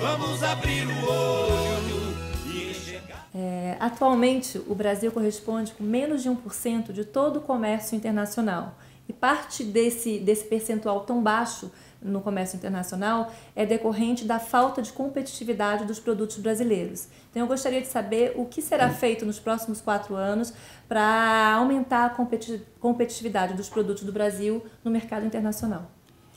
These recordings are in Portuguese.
Vamos abrir o olho e enxergar. É, atualmente, o Brasil corresponde com menos de 1% de todo o comércio internacional. E parte desse, desse percentual tão baixo no comércio internacional é decorrente da falta de competitividade dos produtos brasileiros. Então, eu gostaria de saber o que será feito nos próximos quatro anos para aumentar a competitividade dos produtos do Brasil no mercado internacional.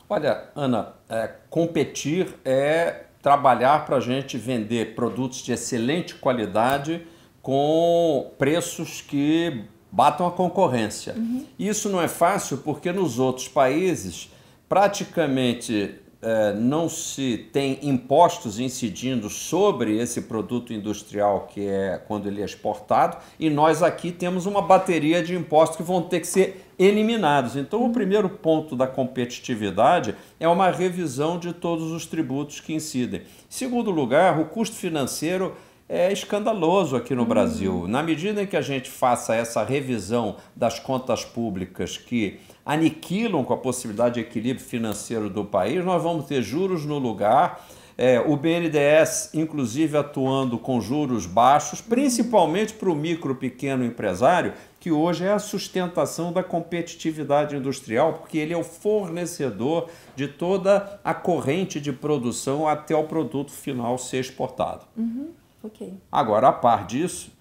Olha, Ana, é, competir é trabalhar para a gente vender produtos de excelente qualidade com preços que batam a concorrência. Uhum. Isso não é fácil porque nos outros países, praticamente eh, não se tem impostos incidindo sobre esse produto industrial que é quando ele é exportado, e nós aqui temos uma bateria de impostos que vão ter que ser eliminados. Então, o uhum. primeiro ponto da competitividade é uma revisão de todos os tributos que incidem. Em segundo lugar, o custo financeiro é escandaloso aqui no hum. Brasil. Uhum. Na medida em que a gente faça essa revisão das contas públicas que aniquilam com a possibilidade de equilíbrio financeiro do país, nós vamos ter juros no lugar. É, o BNDES, inclusive, atuando com juros baixos, uhum. principalmente para o micro pequeno empresário, que hoje é a sustentação da competitividade industrial, porque ele é o fornecedor de toda a corrente de produção até o produto final ser exportado. Uhum. Ok. Agora, a par disso,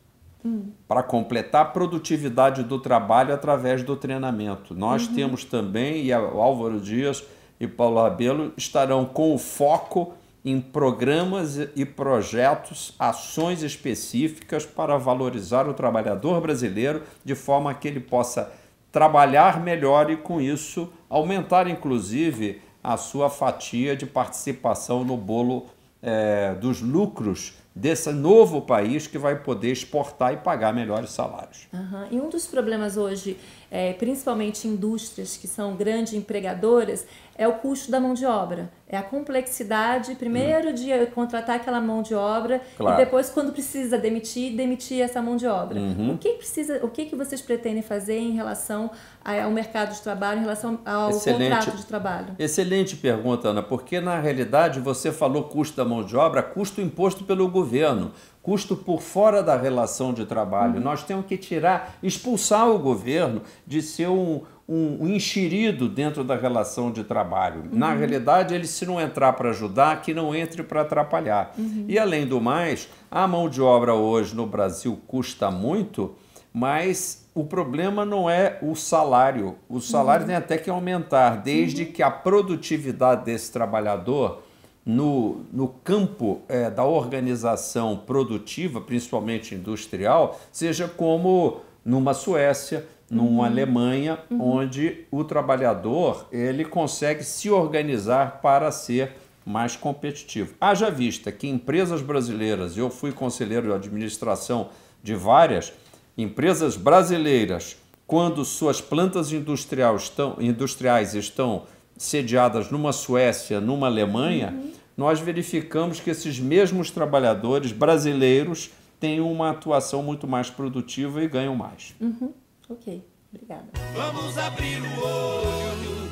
hum. para completar a produtividade do trabalho através do treinamento, nós uhum. temos também, e o Álvaro Dias e Paulo Rabelo estarão com o foco em programas e projetos, ações específicas para valorizar o trabalhador brasileiro de forma que ele possa trabalhar melhor e, com isso, aumentar inclusive a sua fatia de participação no bolo é, dos lucros desse novo país que vai poder exportar e pagar melhores salários. Uhum. E um dos problemas hoje é, principalmente indústrias que são grandes empregadoras, é o custo da mão de obra. É a complexidade, primeiro, hum. de contratar aquela mão de obra claro. e depois, quando precisa demitir, demitir essa mão de obra. Uhum. O, que precisa, o que, que vocês pretendem fazer em relação ao mercado de trabalho, em relação ao excelente, contrato de trabalho? Excelente pergunta, Ana, porque na realidade você falou custo da mão de obra, custo imposto pelo governo custo por fora da relação de trabalho. Uhum. Nós temos que tirar, expulsar o governo de ser um, um, um enxerido dentro da relação de trabalho. Uhum. Na realidade, ele se não entrar para ajudar, que não entre para atrapalhar. Uhum. E além do mais, a mão de obra hoje no Brasil custa muito, mas o problema não é o salário. O salário uhum. tem até que aumentar, desde uhum. que a produtividade desse trabalhador no, no campo é, da organização produtiva, principalmente industrial, seja como numa Suécia, numa uhum. Alemanha, uhum. onde o trabalhador ele consegue se organizar para ser mais competitivo. Haja vista que empresas brasileiras, eu fui conselheiro de administração de várias empresas brasileiras, quando suas plantas industriais estão, industriais estão sediadas numa Suécia, numa Alemanha, uhum. nós verificamos que esses mesmos trabalhadores brasileiros têm uma atuação muito mais produtiva e ganham mais. Uhum. Ok, obrigada. Vamos abrir o olho.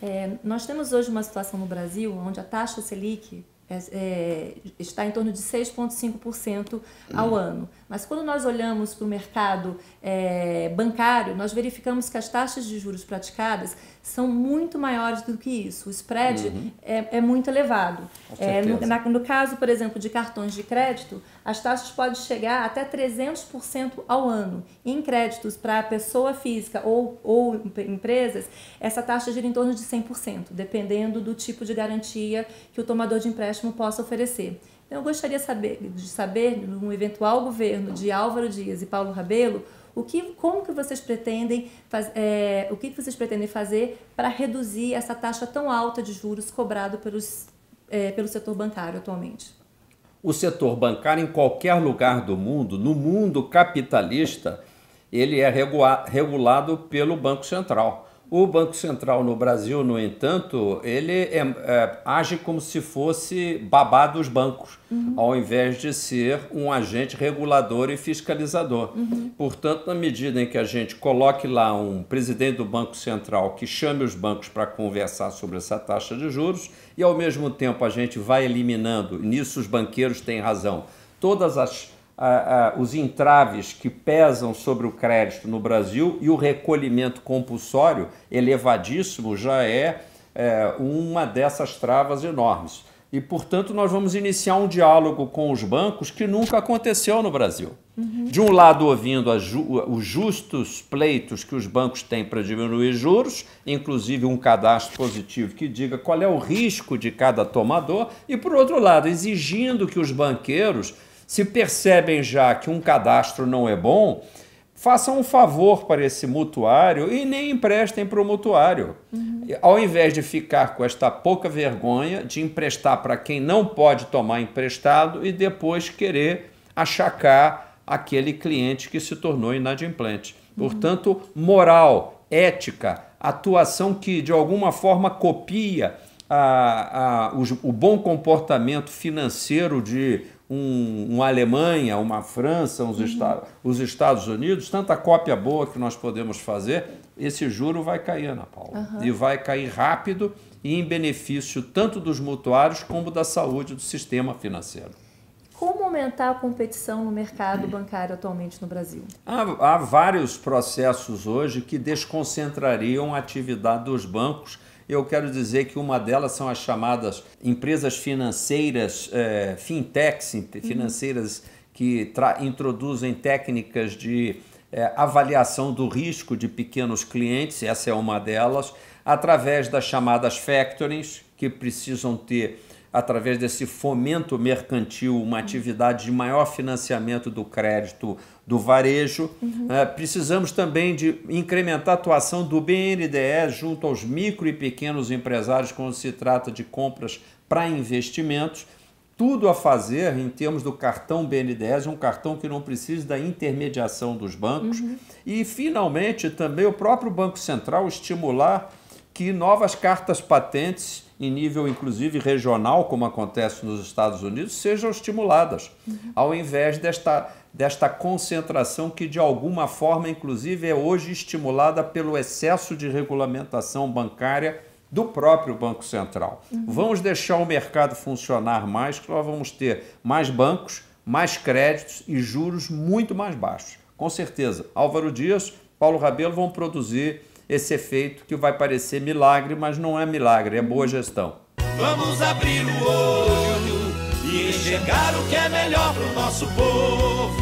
É, nós temos hoje uma situação no Brasil onde a taxa Selic é, é, está em torno de 6,5% ao hum. ano. Mas quando nós olhamos para o mercado é, bancário, nós verificamos que as taxas de juros praticadas são muito maiores do que isso. O spread uhum. é, é, muito elevado. É, no, na, no caso, por exemplo, de cartões de crédito, as taxas podem chegar até 300% ao ano. Em créditos para pessoa física ou, ou empresas, essa taxa gira em torno de 100%, dependendo do tipo de garantia que o tomador de empréstimo possa oferecer. Então, eu gostaria saber, de saber, no eventual governo de Álvaro Dias e Paulo Rabelo, o que, como que vocês pretendem, faz, é, o que vocês pretendem fazer para reduzir essa taxa tão alta de juros cobrado pelos, é, pelo setor bancário atualmente? O setor bancário, em qualquer lugar do mundo, no mundo capitalista, ele é regulado pelo Banco Central. O Banco Central no Brasil, no entanto, ele é, é, age como se fosse babá dos bancos, uhum. ao invés de ser um agente regulador e fiscalizador. Uhum. Portanto, na medida em que a gente coloque lá um presidente do Banco Central que chame os bancos para conversar sobre essa taxa de juros, e ao mesmo tempo a gente vai eliminando, nisso os banqueiros têm razão, todas as ah, ah, os entraves que pesam sobre o crédito no Brasil e o recolhimento compulsório elevadíssimo já é, é uma dessas travas enormes. E, portanto, nós vamos iniciar um diálogo com os bancos que nunca aconteceu no Brasil. Uhum. De um lado, ouvindo ju os justos pleitos que os bancos têm para diminuir juros, inclusive um cadastro positivo que diga qual é o risco de cada tomador, e, por outro lado, exigindo que os banqueiros se percebem já que um cadastro não é bom, façam um favor para esse mutuário e nem emprestem para o mutuário. Uhum. Ao invés de ficar com esta pouca vergonha de emprestar para quem não pode tomar emprestado e depois querer achacar aquele cliente que se tornou inadimplente. Uhum. Portanto, moral, ética, atuação que de alguma forma copia a, a, o bom comportamento financeiro de um, uma Alemanha, uma França, uhum. Estados, os Estados Unidos, tanta cópia boa que nós podemos fazer, esse juro vai cair, Ana Paula. Uhum. E vai cair rápido e em benefício tanto dos mutuários como da saúde do sistema financeiro. Como aumentar a competição no mercado bancário atualmente no Brasil? Há, há vários processos hoje que desconcentrariam a atividade dos bancos eu quero dizer que uma delas são as chamadas empresas financeiras, é, fintechs, uhum. financeiras uhum. que introduzem técnicas de é, avaliação do risco de pequenos clientes, essa é uma delas, através das chamadas factorings, que precisam ter através desse fomento mercantil, uma uhum. atividade de maior financiamento do crédito do varejo. Uhum. Né, precisamos também de incrementar a atuação do BNDES junto aos micro e pequenos empresários quando se trata de compras para investimentos. Tudo a fazer em termos do cartão BNDES, um cartão que não precisa da intermediação dos bancos. Uhum. E, finalmente, também o próprio Banco Central estimular que novas cartas patentes, em nível inclusive regional, como acontece nos Estados Unidos, sejam estimuladas, uhum. ao invés desta, desta concentração que, de alguma forma, inclusive, é hoje estimulada pelo excesso de regulamentação bancária do próprio Banco Central. Uhum. Vamos deixar o mercado funcionar mais, que nós vamos ter mais bancos, mais créditos e juros muito mais baixos. Com certeza, Álvaro Dias, Paulo Rabelo vão produzir esse efeito que vai parecer milagre, mas não é milagre, é boa gestão. Vamos abrir o olho e enxergar o que é melhor para o nosso povo.